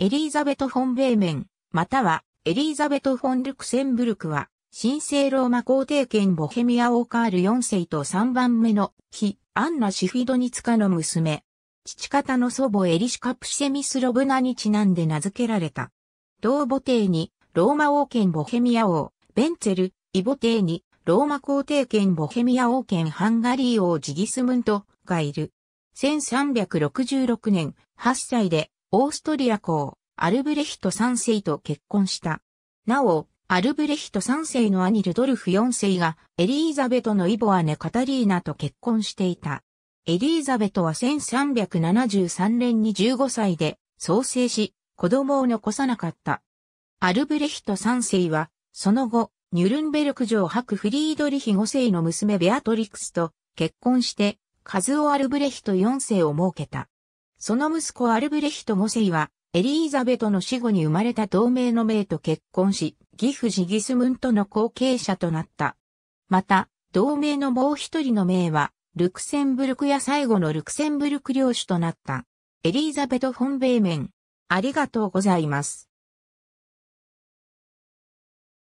エリーザベト・フォン・ベーメン、またはエリーザベト・フォン・ルクセンブルクは、神聖ローマ皇帝権ボヘミア・オーカール4世と3番目の、非アンナ・シフィドニツカの娘。父方の祖母エリシカ・プシェミス・ロブナにちなんで名付けられた。同母帝に、ローマ王権ボヘミア王、ベンツェル、イボ帝に、ローマ皇帝権ボヘミア王権ハンガリー王ジギスムントがいる。1366年、8歳でオーストリア公、アルブレヒト3世と結婚した。なお、アルブレヒト3世の兄ルドルフ4世がエリーザベトのイボアネ・カタリーナと結婚していた。エリーザベトは1373年に15歳で創生し、子供を残さなかった。アルブレヒト3世は、その後、ニュルンベルク城白フリードリヒ5世の娘ベアトリクスと結婚して、カズオ・アルブレヒト4世を設けた。その息子アルブレヒト・モセイは、エリーザベトの死後に生まれた同盟の名と結婚し、ギフ・ジギスムントの後継者となった。また、同盟のもう一人の名は、ルクセンブルクや最後のルクセンブルク領主となった。エリーザベト・フォン・ベイメン。ありがとうございます。